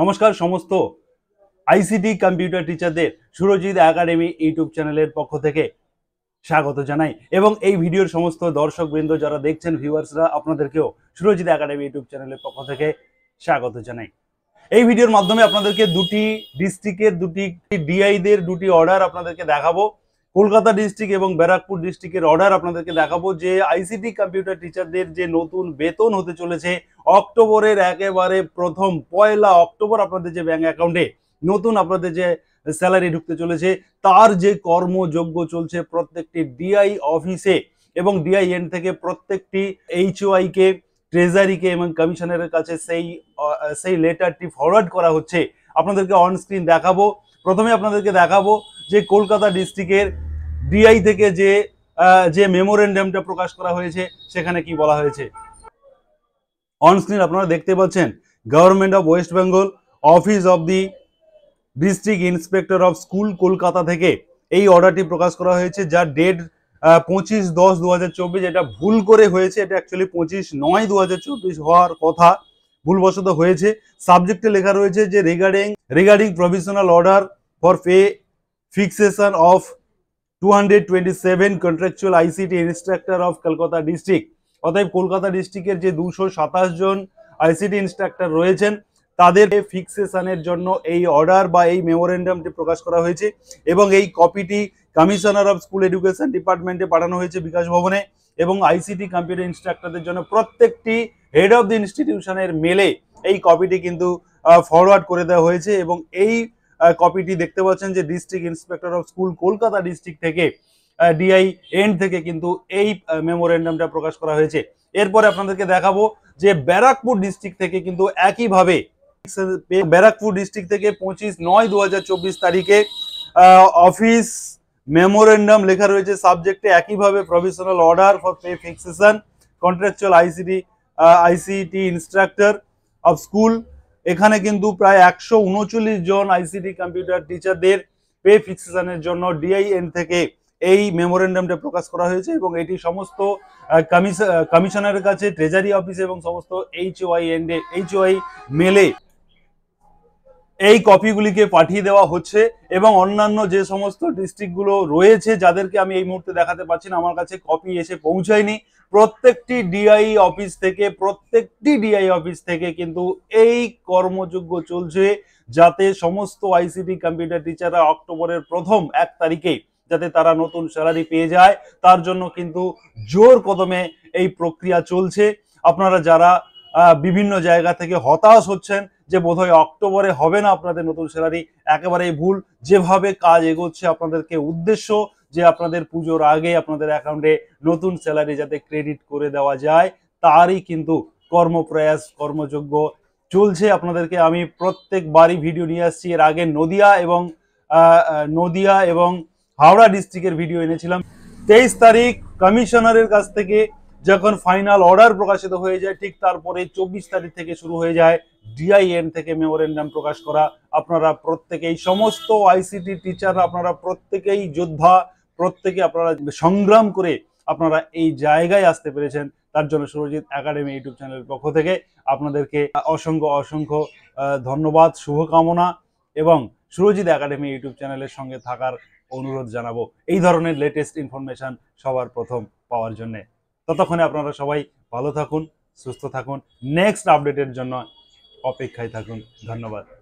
নমস্কার সমস্ত ICT computer টিচারদের সুরজিৎ একাডেমি ইউটিউব চ্যানেলের পক্ষ থেকে স্বাগত জানাই এবং এই ভিডিওর সমস্ত দর্শকবৃন্দ যারা দেখছেন ভিউয়ার্সরা আপনাদেরকেও সুরজিৎ একাডেমি ইউটিউব চ্যানেলের পক্ষ থেকে স্বাগত জানাই এই ভিডিওর মাধ্যমে আপনাদেরকে দুটি ডিস্ট্রিক্টের দুটি ডিআইদের দুটি অর্ডার আপনাদেরকে দেখাবো কলকাতা ডিস্ট্রিক্ট এবং ব্যারাকপুর ডিস্ট্রিক্টের অর্ডার আপনাদেরকে দেখাবো যে আইসিটি কম্পিউটার টিচারদের যে নতুন বেতন হতে চলেছে অক্টোবরের একেবারে প্রথম পয়লা অক্টোবর আপনাদের যে ব্যাঙ্ক অ্যাকাউন্টে নতুন আপনাদের যে স্যালারি ঢুকতে চলেছে তার যে কর্মযোগ্য চলছে প্রত্যেকটি ডিআই অফিসে এবং ডিআইএন থেকে প্রত্যেকটি এইচওআই কে ট্রেজারিকে এবং কমিশনারের কাছে সেই সেই লেটারটি ফরওয়ার্ড করা হচ্ছে আপনাদেরকে অনস্ক্রিন দেখাবো প্রথমে আপনাদেরকে দেখাবো যে কলকাতা ডিস্ট্রিক্টের ডিআই থেকে যে যে মেমোরেন্ডামটা প্রকাশ করা হয়েছে সেখানে কি বলা হয়েছে অনস্ক্রিন আপনারা দেখতে পাচ্ছেন government of West Bengal office of the district inspector of school Kolkata থেকে এই অর্ডারটি প্রকাশ করা হয়েছে যার ডেট পঁচিশ দশ দু এটা ভুল করে হয়েছে এটা অ্যাকচুয়ালি পঁচিশ নয় দু হওয়ার কথা ভুলবশত হয়েছে সাবজেক্টে লেখা রয়েছে যে regarding regarding provisional order for pay fixation of 227 contractual ICT instructor of Kolkata district অতএব কলকাতা ডিস্ট্রিক্টের যে দুশো সাতাশ জন আইসিটি ইনস্ট্রাক্টর রয়েছেন তাদের ফিক্সেশনের জন্য এই অর্ডার বা এই মেমোরেন্ডামটি প্রকাশ করা হয়েছে এবং এই কপিটি কমিশনার অফ স্কুল এডুকেশন ডিপার্টমেন্টে পাঠানো হয়েছে বিকাশ ভবনে এবং আইসিটি কম্পিউটার ইনস্ট্রাক্টরদের জন্য প্রত্যেকটি হেড অফ দি ইনস্টিটিউশনের মেলে এই কপিটি কিন্তু ফরওয়ার্ড করে দেওয়া হয়েছে এবং এই কপিটি দেখতে পাচ্ছেন যে district inspector of school Kolkata district থেকে ডিআই এন্ড থেকে কিন্তু এই মেমোরেন্ডামটা প্রকাশ করা হয়েছে এরপরে আপনাদেরকে দেখাবো যে ব্যারাকপুর ডিস্ট্রিক্ট থেকে কিন্তু একইভাবে ব্যারাকপুর ডিস্ট্রিক্ট থেকে পঁচিশ নয় দু তারিখে অফিস মেমোরেন্ডাম লেখা রয়েছে সাবজেক্টে একইভাবে provisional order for pay fixation contractual ICT ICT instructor of school এখানে কিন্তু প্রায় একশো উনচল্লিশ জন আইসিটি কম্পিউটার টিচারদের পে ফিক্সেশনের জন্য ডিআইএন থেকে এই মেমোরেন্ডামটা প্রকাশ করা হয়েছে এবং এটি সমস্ত কমিশনারের কাছে ট্রেজারি অফিসে এবং সমস্ত এইচ ওয়াই এন্ডে এইচ ওয়াই মেলে এই কপিগুলিকে পাঠিয়ে দেওয়া হচ্ছে এবং অন্যান্য যে সমস্ত ডিস্ট্রিক্টগুলো রয়েছে যাদেরকে আমি এই মুহূর্তে দেখাতে পারছি না আমার কাছে কপি এসে পৌঁছায়নি প্রত্যেকটি ডিআই অফিস থেকে প্রত্যেকটি ডিআই অফিস থেকে কিন্তু এই কর্মযোগ্য চলছে যাতে সমস্ত আইসিটি কম্পিউটার টিচাররা অক্টোবরের প্রথম এক তারিখে যাতে তারা নতুন স্যালারি পেয়ে যায় তার জন্য কিন্তু জোর কদমে এই প্রক্রিয়া চলছে আপনারা যারা বিভিন্ন জায়গা থেকে হতাশ হচ্ছেন যে বোধহয় অক্টোবরে হবে না আপনাদের নতুন স্যালারি একেবারেই ভুল যেভাবে কাজ এগোচ্ছে আপনাদেরকে উদ্দেশ্য যে আপনাদের পুজোর আগে আপনাদের অ্যাকাউন্টে নতুন স্যালারি যাতে ক্রেডিট করে দেওয়া যায় তারই কিন্তু কর্মপ্রয়াস কর্মযোগ্য চলছে আপনাদেরকে আমি প্রত্যেকবারই ভিডিও নিয়ে আসছি এর আগে নদিয়া এবং নদিয়া এবং হাওড়া ডিস্ট্রিক্টের ভিডিও এনেছিলাম তেইশ তারিখ কমিশনারের কাছ থেকে যখন ফাইনাল অর্ডার প্রকাশিত হয়ে যায় ঠিক তারপরে চব্বিশ তারিখ থেকে শুরু হয়ে যায় ডিআইএন থেকে মেমোরেন্ডাম প্রকাশ করা আপনারা প্রত্যেকেই সমস্ত আইসিটি টিচার আপনারা প্রত্যেকেই যোদ্ধা প্রত্যেকে আপনারা সংগ্রাম করে আপনারা এই জায়গায় আসতে পেরেছেন তার জন্য সুরজিৎ একাডেমি ইউটিউব চ্যানেলের পক্ষ থেকে আপনাদেরকে অসংখ্য অসংখ্য ধন্যবাদ শুভকামনা এবং সুরজিৎ একাডেমি ইউটিউব চ্যানেলের সঙ্গে থাকার অনুরোধ জানাবো এই ধরনের লেটেস্ট ইনফরমেশান সবার প্রথম পাওয়ার জন্যে ততক্ষণে আপনারা সবাই ভালো থাকুন সুস্থ থাকুন নেক্সট আপডেটের জন্য অপেক্ষায় থাকুন ধন্যবাদ